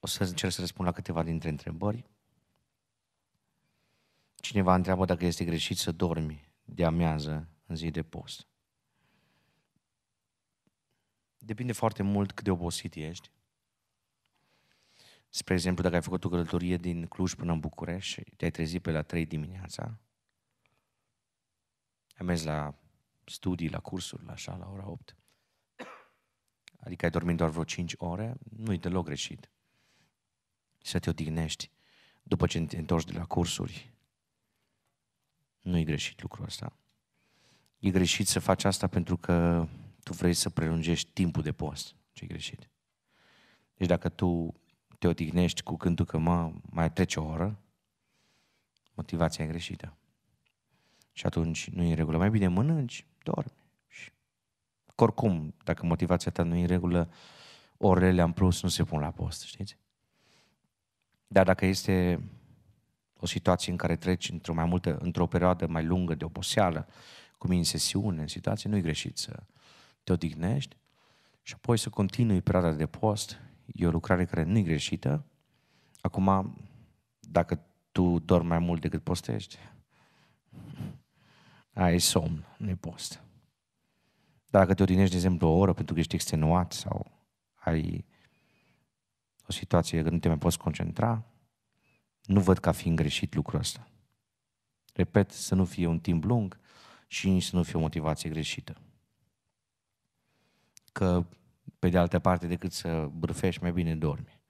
O să încerc să răspund la câteva dintre întrebări. Cineva întreabă dacă este greșit să dormi de amiază în zi de post. Depinde foarte mult cât de obosit ești. Spre exemplu, dacă ai făcut o călătorie din Cluj până în București și te-ai trezit pe la 3 dimineața, ai mers la studii, la cursuri, la așa, la ora 8, adică ai dormit doar vreo 5 ore, nu-i deloc greșit și să te odihnești după ce te întorci de la cursuri. Nu e greșit lucrul ăsta. E greșit să faci asta pentru că tu vrei să prelungești timpul de post. ce e greșit. Deci dacă tu te odihnești cu gândul că mă, mai trece o oră, motivația e greșită. Și atunci nu e în regulă. Mai bine mănânci, dormi. Și... Oricum, dacă motivația ta nu e în regulă, orele în plus nu se pun la post, știți? Dar dacă este o situație în care treci într-o, mai multă, într-o perioadă mai lungă de oboseală, cum e în sesiune, în situație, nu-i greșit să te odihnești și apoi să continui perioada de post. E o lucrare care nu-i greșită. Acum, dacă tu dormi mai mult decât postești, ai somn, nu e post. Dar dacă te odihnești, de exemplu, o oră pentru că ești extenuat sau ai o situație când nu te mai poți concentra, nu văd ca fiind greșit lucrul ăsta. Repet, să nu fie un timp lung și nici să nu fie o motivație greșită. Că, pe de altă parte, decât să bârfești, mai bine dormi.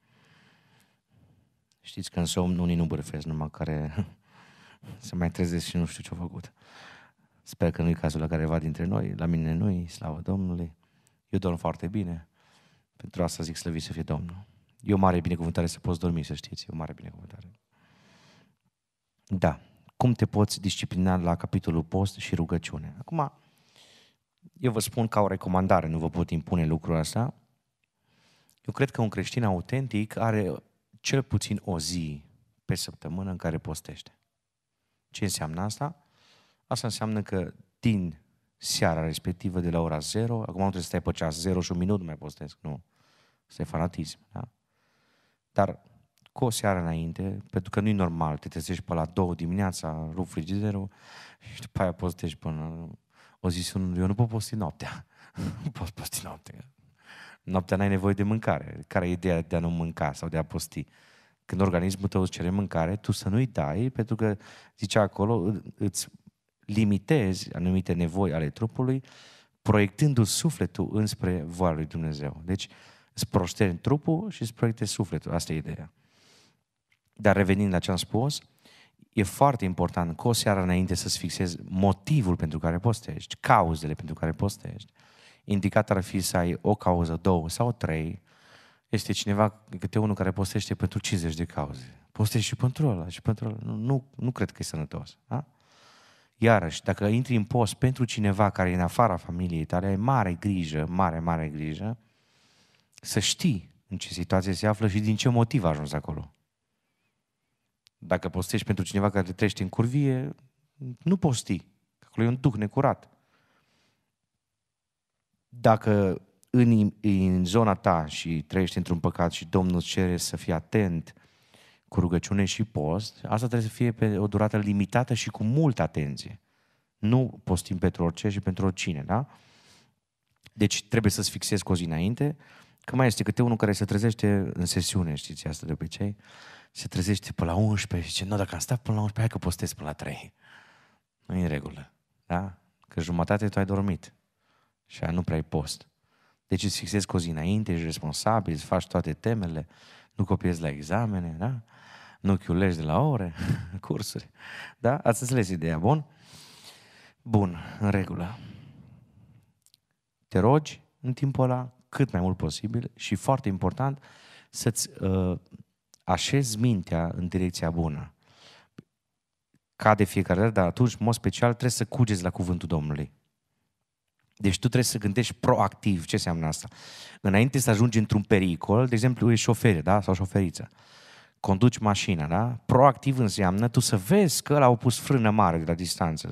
Știți că în somn unii nu bârfesc, numai care se mai trezesc și nu știu ce-au făcut. Sper că nu-i cazul la careva dintre noi, la mine nu-i, slavă Domnului. Eu dorm foarte bine, pentru asta zic slăvit să fie Domnul. E o mare binecuvântare să poți dormi, să știți, e o mare binecuvântare. Da. Cum te poți disciplina la capitolul post și rugăciune? Acum, eu vă spun ca o recomandare, nu vă pot impune lucrul ăsta. Eu cred că un creștin autentic are cel puțin o zi pe săptămână în care postește. Ce înseamnă asta? Asta înseamnă că din seara respectivă de la ora 0, acum nu trebuie să stai pe ceas 0 și un minut nu mai postesc, nu. este e fanatism, da? Dar cu o seară înainte, pentru că nu e normal, te trezești pe la două dimineața, rup frigiderul și după aia postești până... O zis unul, eu nu pot posti noaptea. nu pot posti noaptea. Noaptea n-ai nevoie de mâncare. Care e ideea de a nu mânca sau de a posti? Când organismul tău îți cere mâncare, tu să nu-i dai, pentru că, zicea acolo, îți limitezi anumite nevoi ale trupului, proiectându-ți sufletul înspre voia lui Dumnezeu. Deci, Îți în trupul și îți proiectezi sufletul. Asta e ideea. Dar revenind la ce am spus, e foarte important că o seară înainte să-ți fixezi motivul pentru care postești, cauzele pentru care postești. Indicat ar fi să ai o cauză, două sau trei. Este cineva, câte unul care postește pentru 50 de cauze. Postești și pentru ăla, și pentru ăla. Nu, nu, nu cred că e sănătos. Da? Iarăși, dacă intri în post pentru cineva care e în afara familiei tale, ai mare grijă, mare, mare grijă, să știi în ce situație se află și din ce motiv a ajuns acolo. Dacă postești pentru cineva care te trește în curvie, nu posti. Acolo e un duh necurat. Dacă în, în zona ta și trăiești într-un păcat și Domnul îți cere să fii atent cu rugăciune și post, asta trebuie să fie pe o durată limitată și cu multă atenție. Nu postim pentru orice și pentru oricine, da? Deci trebuie să-ți fixezi cu o zi înainte, Că mai este câte unul care se trezește în sesiune, știți asta de obicei, se trezește pe la 11 și zice, nu, dacă am stat până la 11, hai că postez până la 3. Nu e în regulă, da? Că jumătate tu ai dormit și nu prea ai post. Deci îți fixezi cu zi înainte, ești responsabil, îți faci toate temele, nu copiezi la examene, da? Nu chiulești de la ore, cursuri, da? Ați înțeles ideea, bun? Bun, în regulă. Te rogi în timpul ăla, cât mai mult posibil și foarte important să-ți uh, așezi mintea în direcția bună. Ca de fiecare dată, dar atunci, în mod special, trebuie să cugeți la cuvântul Domnului. Deci tu trebuie să gândești proactiv. Ce înseamnă asta? Înainte să ajungi într-un pericol, de exemplu, ești șofer, da? Sau șoferiță. Conduci mașina, da? Proactiv înseamnă tu să vezi că l au pus frână mare de la distanță.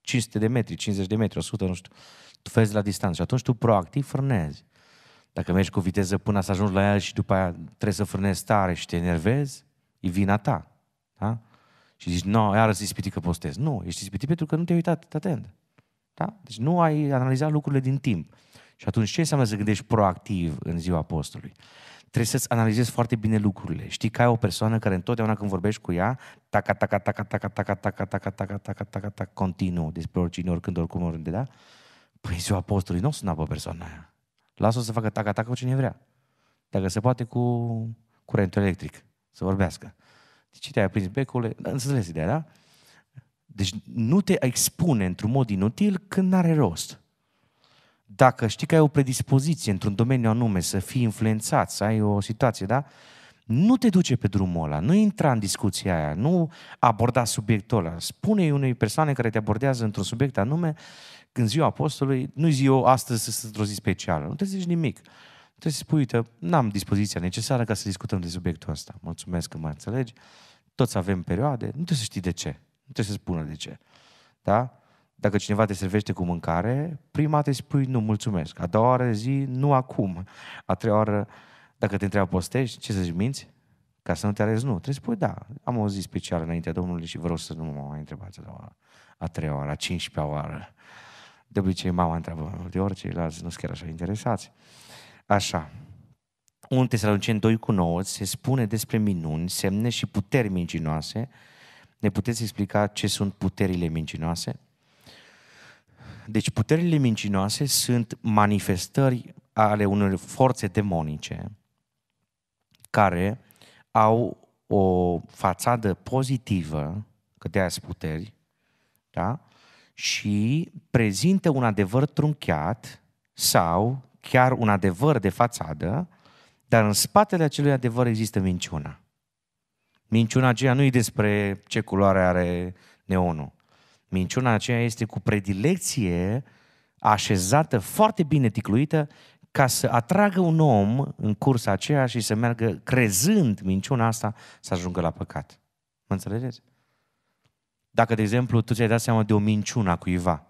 500 de metri, 50 de metri, 100, nu știu tu vezi la distanță și atunci tu proactiv frânezi. Dacă mergi cu viteză până să ajungi la el și după aia trebuie să frânezi tare și te enervezi, e vina ta. Da? Și zici, nu, no, iarăși ispitit că postezi. Nu, ești ispitit pentru că nu te-ai uitat atent. Da? Deci nu ai analizat lucrurile din timp. Și atunci ce înseamnă să gândești proactiv în ziua postului? Trebuie să-ți analizezi foarte bine lucrurile. Știi că ai o persoană care întotdeauna când vorbești cu ea, taca, taca, taca, taca, taca, taca, taca, taca, taca, taca, taca, taca, taca, taca, taca, oricum, taca, da? Păi ziua apostolului, nu o sună pe persoana aia. Lasă-o să facă taca-taca cu cine vrea. Dacă se poate cu curentul electric, să vorbească. Deci te-ai prins becul, înțelegi ideea, da? Deci nu te expune într-un mod inutil când n-are rost. Dacă știi că ai o predispoziție într-un domeniu anume, să fii influențat, să ai o situație, da? Nu te duce pe drumul ăla, nu intra în discuția aia, nu aborda subiectul ăla. Spune-i unei persoane care te abordează într-un subiect anume când ziua apostolului, nu-i ziua astăzi să într-o zi specială. Nu trebuie să zici nimic. Trebuie să spui, uite, n-am dispoziția necesară ca să discutăm de subiectul ăsta. Mulțumesc că mă înțelegi. Toți avem perioade. Nu trebuie să știi de ce. Nu trebuie să spună de ce. Da? Dacă cineva te servește cu mâncare, prima te spui nu, mulțumesc. A doua oară zi, nu acum. A treia oară, dacă te întreabă postești, ce să zici, minți? Ca să nu te arezi, nu. Trebuie să spui, da, am o zi specială înaintea Domnului și vreau să nu mă mai întrebați a doua oară, a treia oară, a cincea a oară. De obicei mama întreabă de ori, la nu sunt chiar așa interesați. Așa. 1 Tesalonicen 2 cu 9 se spune despre minuni, semne și puteri mincinoase. Ne puteți explica ce sunt puterile mincinoase? Deci puterile mincinoase sunt manifestări ale unor forțe demonice care au o fațadă pozitivă, că de puteri, da? și prezinte un adevăr trunchiat sau chiar un adevăr de fațadă, dar în spatele acelui adevăr există minciuna. Minciuna aceea nu e despre ce culoare are neonul. Minciuna aceea este cu predilecție așezată, foarte bine ticluită, ca să atragă un om în cursa aceea și să meargă crezând minciuna asta, să ajungă la păcat. Mă înțelegeți? Dacă, de exemplu, tu ți-ai dat seama de o minciună a cuiva,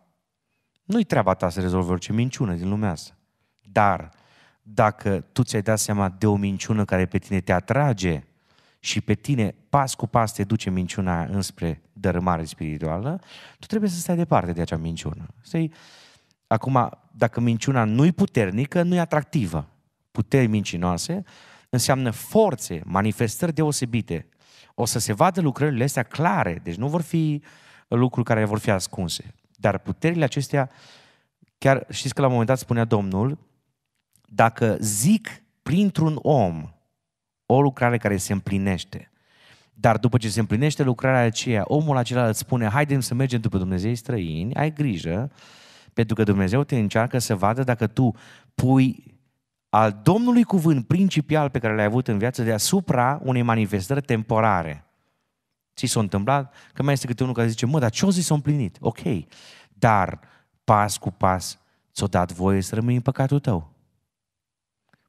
nu-i treaba ta să rezolvi orice minciună din lumea asta. Dar dacă tu ți-ai dat seama de o minciună care pe tine te atrage și pe tine pas cu pas te duce minciuna înspre dărâmare spirituală, tu trebuie să stai departe de acea minciună. Să-i... Acum, dacă minciuna nu-i puternică, nu-i atractivă. Puteri mincinoase înseamnă forțe, manifestări deosebite o să se vadă lucrările astea clare, deci nu vor fi lucruri care vor fi ascunse. Dar puterile acestea, chiar știți că la un moment dat spunea Domnul, dacă zic printr-un om o lucrare care se împlinește, dar după ce se împlinește lucrarea aceea, omul acela îți spune, haidem să mergem după Dumnezeu străini, ai grijă, pentru că Dumnezeu te încearcă să vadă dacă tu pui al Domnului cuvânt principal pe care l-ai avut în viață deasupra unei manifestări temporare. Ți s-a întâmplat că mai este câte unul care zice, mă, dar ce-o zis s-a împlinit? Ok, dar pas cu pas ți-o dat voie să rămâi în păcatul tău.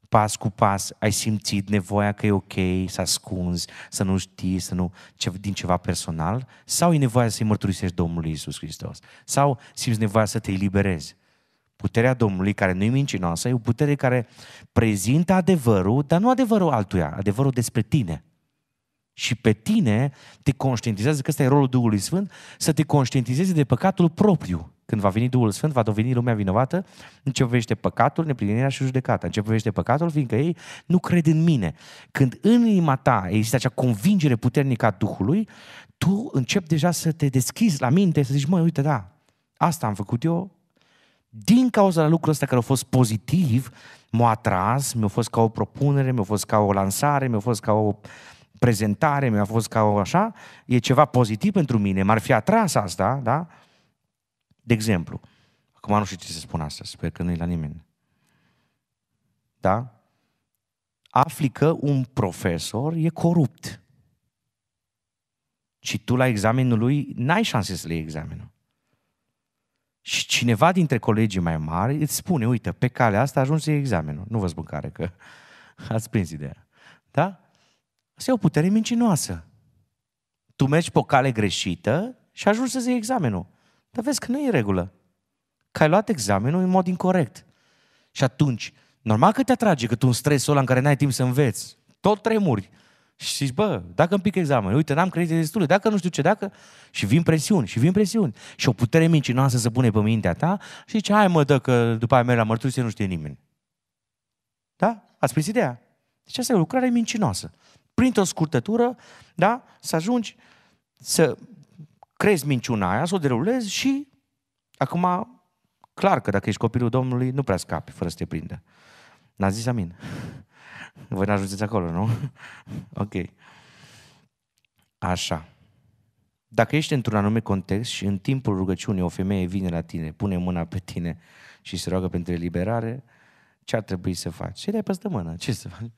Pas cu pas ai simțit nevoia că e ok să ascunzi, să nu știi, să nu ce, din ceva personal? Sau e nevoia să-i mărturisești Domnului Isus Hristos? Sau simți nevoia să te eliberezi? Puterea Domnului, care nu-i mincinoasă, e o putere care prezintă adevărul, dar nu adevărul altuia, adevărul despre tine. Și pe tine te conștientizează că ăsta e rolul Duhului Sfânt, să te conștientizeze de păcatul propriu. Când va veni Duhul Sfânt, va doveni lumea vinovată, începește păcatul, neplinirea și judecata. Începește păcatul, fiindcă ei nu cred în mine. Când în inima ta există acea convingere puternică a Duhului, tu începi deja să te deschizi la minte, să zici, măi, uite, da, asta am făcut eu, din cauza la lucrul ăsta care a fost pozitiv, m-a atras, mi-a fost ca o propunere, mi-a fost ca o lansare, mi-a fost ca o prezentare, mi-a fost ca o așa, e ceva pozitiv pentru mine, m-ar fi atras asta, da? De exemplu, acum nu știu ce să spun asta, sper că nu e la nimeni. Da? Afli că un profesor e corupt. Și tu la examenul lui n-ai șanse să le examenul. Și cineva dintre colegii mai mari îți spune, uite, pe calea asta ajungi să iei examenul. Nu vă spun care, că ați prins ideea. Da? Asta e o putere mincinoasă. Tu mergi pe o cale greșită și ajungi să iei examenul. Dar vezi că nu e regulă. Că ai luat examenul în mod incorrect. Și atunci, normal că te atrage că tu un stresul ăla în care n-ai timp să înveți. Tot tremuri. Și zici, bă, dacă îmi pic examen, uite, n-am credite destule, dacă nu știu ce, dacă... Și vin presiuni, și vin presiuni. Și o putere mincinoasă se pune pe mintea ta și zice, hai mă, dă că după aia merg la mărturisire, nu știe nimeni. Da? Ați prins ideea? Deci asta e o lucrare mincinoasă. Printr-o scurtătură, da, să ajungi să crezi minciuna aia, să o derulezi și acum, clar că dacă ești copilul Domnului, nu prea scapi fără să te prindă. N-a zis amin. Voi n-ajungeți acolo, nu? ok. Așa. Dacă ești într-un anume context și în timpul rugăciunii o femeie vine la tine, pune mâna pe tine și se roagă pentru eliberare, ce ar trebui să faci? Și i dai peste mână. Ce să faci?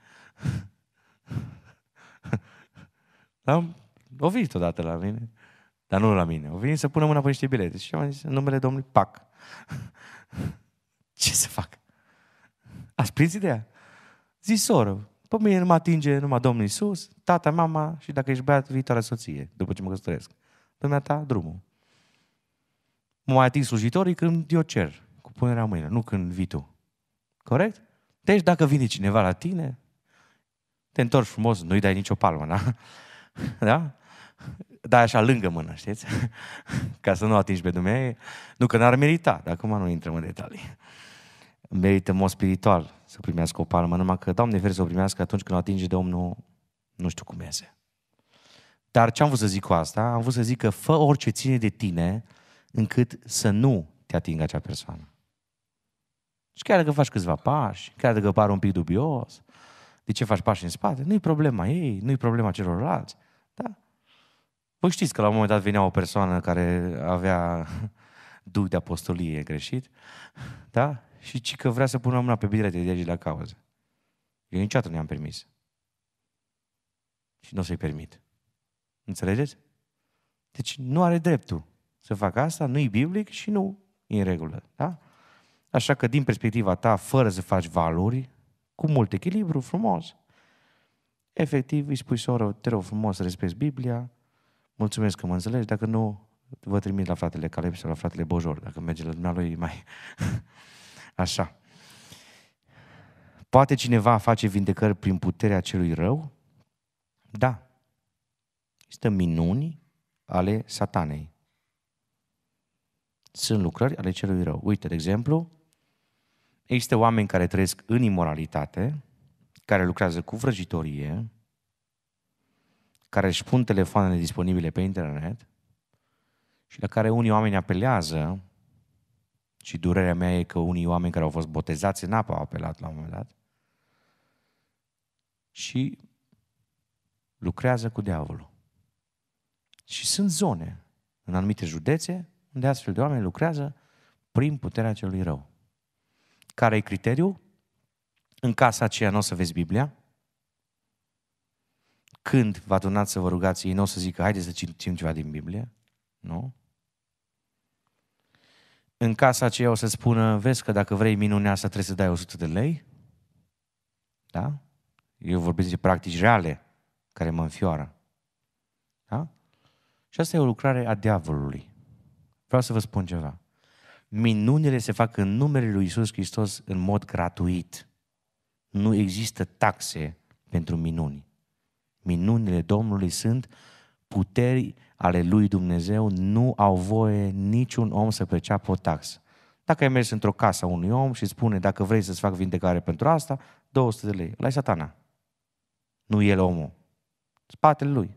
Am lovit da? odată la mine, dar nu la mine. O venit să pună mâna pe niște bilete și am zis, în numele Domnului, pac. ce să fac? Ați prins ideea? Zi soră, pe mine nu mă atinge numai Domnul Isus, tata, mama și dacă ești băiat, viitoarea soție, după ce mă căsătoresc. ta, drumul. Mă mai ating slujitorii când eu cer, cu punerea mâinii, nu când vii tu. Corect? Deci dacă vine cineva la tine, te întorci frumos, nu-i dai nicio palmă, da? da? Dai așa lângă mână, știți? Ca să nu atingi pe Dumnezeu. Nu că n-ar merita, dar acum nu intrăm în detalii. Merită în mod spiritual să primească o palmă, numai că, Doamne, vrea să o primească atunci când o atinge Domnul, nu știu cum iese. Dar ce am vrut să zic cu asta? Am vrut să zic că fă orice ține de tine încât să nu te atingă acea persoană. Și chiar dacă faci câțiva pași, chiar dacă pare un pic dubios, de ce faci pași în spate, nu-i problema ei, nu-i problema celorlalți. Da? Voi știți că la un moment dat venea o persoană care avea duc de apostolie greșit, da? și ci că vrea să pună mâna pe bilete de aici la cauză. Eu niciodată nu i-am permis. Și nu o să-i permit. Înțelegeți? Deci nu are dreptul să facă asta, nu-i biblic și nu e în regulă. Da? Așa că din perspectiva ta, fără să faci valori, cu mult echilibru, frumos, efectiv îi spui, soră, te rog frumos să respecti Biblia, mulțumesc că mă înțelegi, dacă nu, vă trimit la fratele Caleb sau la fratele Bojor, dacă merge la dumnealui mai... Așa. Poate cineva face vindecări prin puterea celui rău? Da. Există minuni ale satanei. Sunt lucrări ale celui rău. Uite, de exemplu, există oameni care trăiesc în imoralitate, care lucrează cu vrăjitorie, care își pun telefoanele disponibile pe internet și la care unii oameni apelează și durerea mea e că unii oameni care au fost botezați în apă au apelat la un moment dat. Și lucrează cu diavolul. Și sunt zone în anumite județe unde astfel de oameni lucrează prin puterea celui rău. Care e criteriul? În casa aceea nu o să vezi Biblia. Când vă adunați să vă rugați, ei nu o să zică, haideți să citim ceva din Biblie. Nu? în casa aceea o să spună, vezi că dacă vrei minunea asta trebuie să dai 100 de lei? Da? Eu vorbesc de practici reale care mă înfioară. Da? Și asta e o lucrare a diavolului. Vreau să vă spun ceva. Minunile se fac în numele lui Isus Hristos în mod gratuit. Nu există taxe pentru minuni. Minunile Domnului sunt puteri ale lui Dumnezeu nu au voie niciun om să o taxă. Dacă ai mers într-o casă a unui om și spune, dacă vrei să-ți fac vindecare pentru asta, 200 de lei. La satana. Nu el omul. Spatele lui.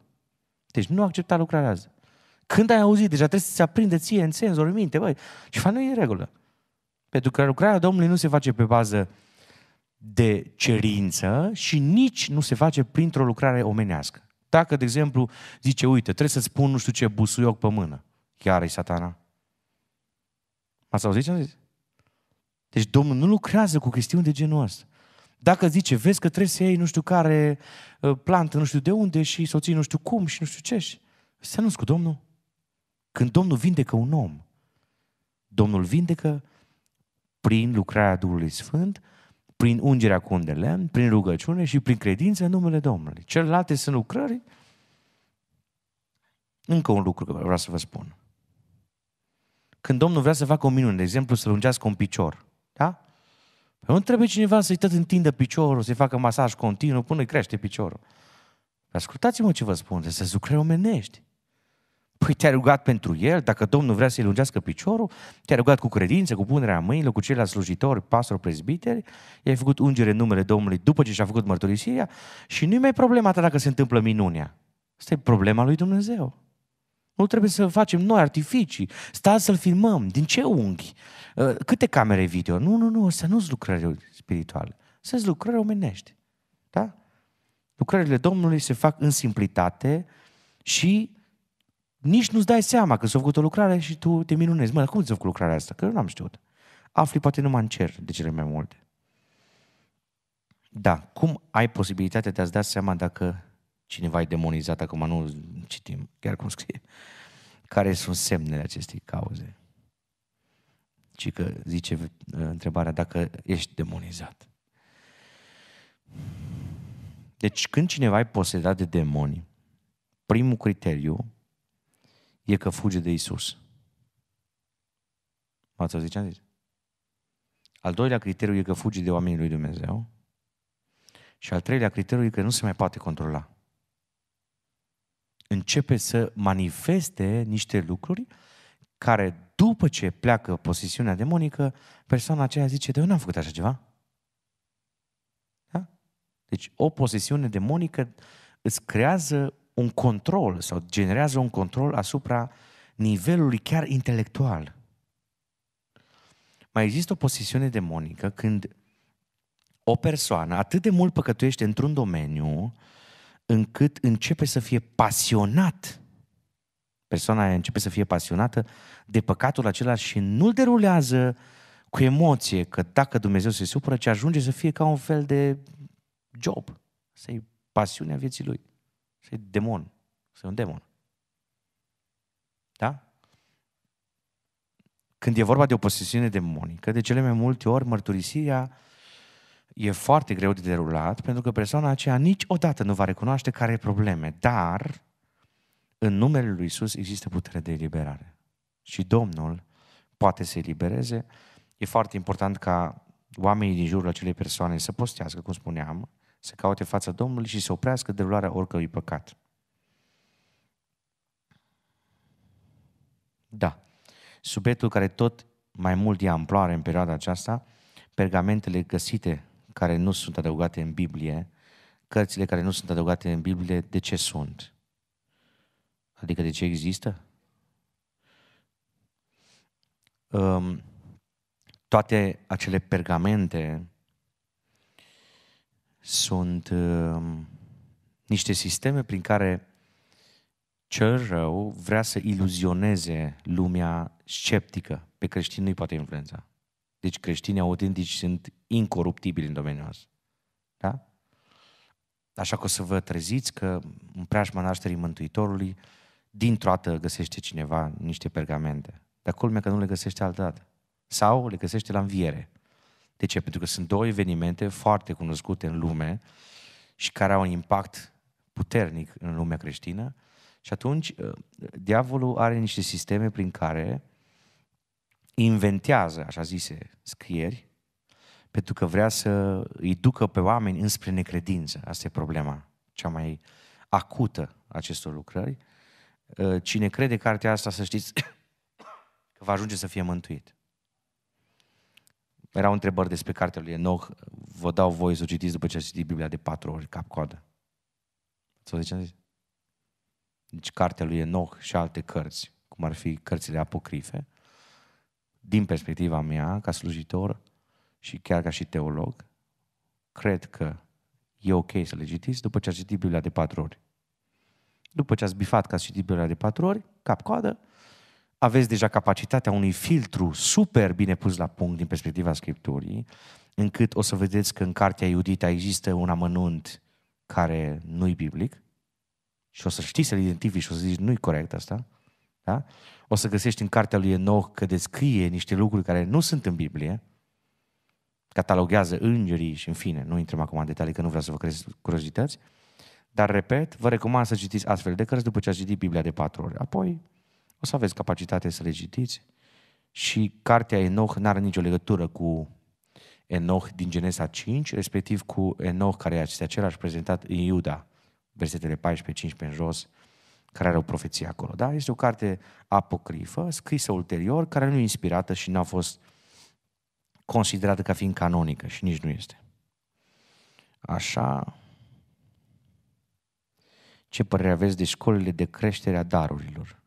Deci nu accepta lucrarea asta. Când ai auzit, deja trebuie să se aprinde ție în senzor, în minte, băi, ceva nu e în regulă. Pentru că lucrarea Domnului nu se face pe bază de cerință și nici nu se face printr-o lucrare omenească. Dacă, de exemplu, zice, uite, trebuie să-ți pun nu știu ce busuioc pe mână, chiar e satana. Ați auzit ce am zis? Deci Domnul nu lucrează cu chestiuni de genul ăsta. Dacă zice, vezi că trebuie să iei nu știu care ă, plantă, nu știu de unde și să o ții nu știu cum și nu știu ce și... Să nu cu Domnul. Când Domnul vindecă un om, Domnul vindecă prin lucrarea Duhului Sfânt prin ungerea cu un de lemn, prin rugăciune și prin credință în numele Domnului. Celelalte sunt lucrări. Încă un lucru vreau să vă spun. Când Domnul vrea să facă o minune, de exemplu să lungească un picior, da? Păi nu trebuie cineva să-i tot întindă piciorul, să-i facă masaj continuu până îi crește piciorul. Ascultați-mă ce vă spun, să lucrări omenești. Păi te-ai rugat pentru el, dacă Domnul vrea să-i lungească piciorul, te-ai rugat cu credință, cu punerea mâinilor, cu ceilalți slujitori, pastori, prezbiteri, i-ai făcut ungere în numele Domnului după ce și-a făcut mărturisirea și nu-i mai problema ta dacă se întâmplă minunea. Asta e problema lui Dumnezeu. Nu trebuie să facem noi artificii. Stați să-l filmăm. Din ce unghi? Uh, câte camere video? Nu, nu, nu, Să nu sunt lucrări spirituale. Sunt lucrări omenești. Da? Lucrările Domnului se fac în simplitate și nici nu-ți dai seama că s-a făcut o lucrare și tu te minunezi. Mă, cum s-a făcut lucrarea asta? Că eu n-am știut. Afli poate numai în cer de cele mai multe. Da, cum ai posibilitatea de a-ți da seama dacă cineva e demonizat, acum nu citim chiar cum scrie, care sunt semnele acestei cauze? Ci că zice uh, întrebarea dacă ești demonizat. Deci când cineva e posedat de demoni, primul criteriu e că fuge de Isus. M-ați auzit ce am zis? Al doilea criteriu e că fugi de oamenii lui Dumnezeu. Și al treilea criteriu e că nu se mai poate controla. Începe să manifeste niște lucruri care după ce pleacă posesiunea demonică, persoana aceea zice, de eu n-am făcut așa ceva. Da? Deci o posesiune demonică îți creează un control sau generează un control asupra nivelului chiar intelectual. Mai există o posesiune demonică când o persoană atât de mult păcătuiește într-un domeniu încât începe să fie pasionat. Persoana aia începe să fie pasionată de păcatul acela și nu-l derulează cu emoție, că dacă Dumnezeu se supără, ce ajunge să fie ca un fel de job. Să-i pasiunea vieții lui. Și e demon. Să un demon. Da? Când e vorba de o posesiune demonică, de cele mai multe ori mărturisirea e foarte greu de derulat pentru că persoana aceea niciodată nu va recunoaște care e probleme, dar în numele lui Isus există putere de eliberare. Și Domnul poate să elibereze. E foarte important ca oamenii din jurul acelei persoane să postească, cum spuneam, să caute fața Domnului și să oprească derularea oricărui păcat. Da. Subiectul care tot mai mult ia amploare în perioada aceasta, pergamentele găsite care nu sunt adăugate în Biblie, cărțile care nu sunt adăugate în Biblie, de ce sunt? Adică de ce există? Um, toate acele pergamente sunt um, niște sisteme prin care cel rău vrea să iluzioneze lumea sceptică. Pe creștini nu-i poate influența. Deci creștinii autentici sunt incoruptibili în domeniul ăsta. Da? Așa că o să vă treziți că în preajma nașterii Mântuitorului, dintr-o dată găsește cineva niște pergamente. Dar culmea că nu le găsește altă dată. Sau le găsește la înviere. De ce? Pentru că sunt două evenimente foarte cunoscute în lume și care au un impact puternic în lumea creștină. Și atunci, ă, diavolul are niște sisteme prin care inventează, așa zise, scrieri, pentru că vrea să îi ducă pe oameni înspre necredință. Asta e problema cea mai acută acestor lucrări. Ă, cine crede cartea asta, să știți că va ajunge să fie mântuit. Erau întrebări despre cartea lui Enoch, vă dau voie să o citiți după ce ați citit Biblia de patru ori cap-coadă. Să am zis? Deci cartea lui Enoch și alte cărți, cum ar fi cărțile apocrife, din perspectiva mea, ca slujitor și chiar ca și teolog, cred că e ok să le citiți după ce ați citit Biblia de patru ori. După ce ați bifat că ați citit Biblia de patru ori, cap-coadă, aveți deja capacitatea unui filtru super bine pus la punct din perspectiva Scripturii, încât o să vedeți că în cartea Iudita există un amănunt care nu-i biblic și o să știi să-l identifici și o să zici nu-i corect asta, da? o să găsești în cartea lui Enoch că descrie niște lucruri care nu sunt în Biblie, cataloguează îngerii și în fine, nu intrăm acum în detalii că nu vreau să vă crezi curiozități, dar repet, vă recomand să citiți astfel de cărți după ce ați citit Biblia de patru ori. Apoi o să aveți capacitate să le citiți și cartea Enoch nu are nicio legătură cu Enoch din Genesa 5, respectiv cu Enoch care este același prezentat în Iuda, versetele 14-15 în jos, care are o profeție acolo. Da? Este o carte apocrifă, scrisă ulterior, care nu e inspirată și nu a fost considerată ca fiind canonică și nici nu este. Așa, ce părere aveți de școlile de creștere a darurilor?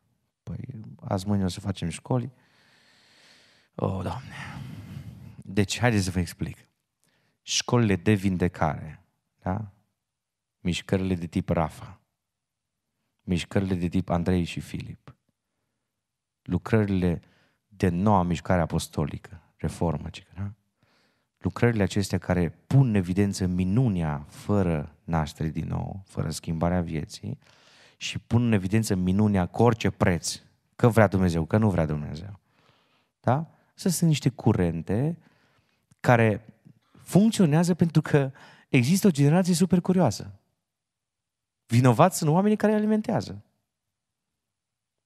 Păi azi mâine o să facem școli. Oh, Doamne! Deci, haideți să vă explic. Școlile de vindecare, da? Mișcările de tip Rafa, mișcările de tip Andrei și Filip, lucrările de noua mișcare apostolică, reformă, da? lucrările acestea care pun în evidență minunea fără naștere din nou, fără schimbarea vieții, și pun în evidență minunea cu orice preț, că vrea Dumnezeu, că nu vrea Dumnezeu. Da? Să sunt niște curente care funcționează pentru că există o generație super curioasă. Vinovați sunt oamenii care îi alimentează.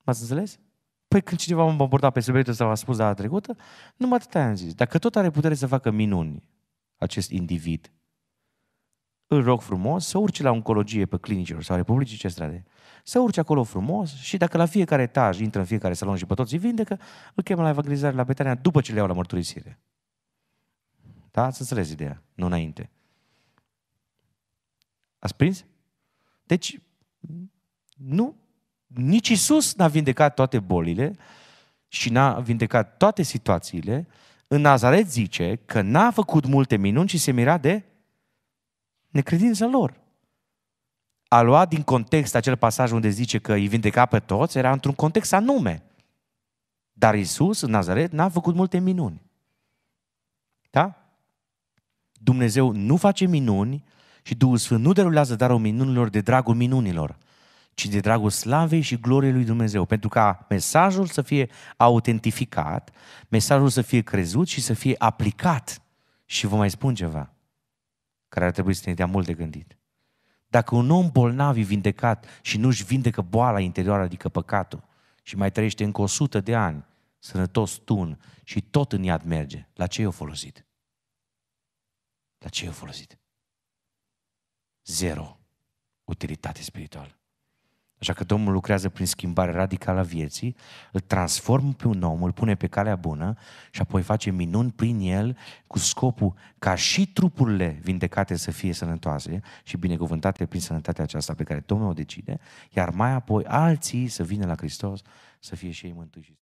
M-ați înțeles? Păi când cineva m-a abordat pe subiectul ăsta, v-a spus data trecută, numai atât am zis. Dacă tot are putere să facă minuni acest individ, îl rog frumos să urce la oncologie pe clinicilor sau Republicii strade. Să urce acolo frumos și dacă la fiecare etaj intră în fiecare salon și pe toți îi vindecă, îl chemă la evangelizare la Betania după ce le iau la mărturisire. Da? Să înțelegi ideea, nu înainte. Ați prins? Deci, nu. Nici Isus n-a vindecat toate bolile și n-a vindecat toate situațiile. În Nazaret zice că n-a făcut multe minuni și se mira de necredința lor. A luat din context acel pasaj unde zice că îi vindeca pe toți, era într-un context anume. Dar Isus în Nazaret n-a făcut multe minuni. Da? Dumnezeu nu face minuni și Duhul Sfânt nu derulează darul minunilor de dragul minunilor, ci de dragul slavei și gloriei lui Dumnezeu, pentru ca mesajul să fie autentificat, mesajul să fie crezut și să fie aplicat. Și vă mai spun ceva care ar trebui să ne dea mult de gândit. Dacă un om bolnav e vindecat și nu-și vindecă boala interioară, adică păcatul, și mai trăiește încă 100 de ani, sănătos tun și tot în iad merge, la ce e folosit? La ce e folosit? Zero utilitate spirituală. Așa că Domnul lucrează prin schimbare radicală a vieții, îl transformă pe un om, îl pune pe calea bună și apoi face minuni prin el cu scopul ca și trupurile vindecate să fie sănătoase și binecuvântate prin sănătatea aceasta pe care Domnul o decide, iar mai apoi alții să vină la Hristos să fie și ei mântuiți.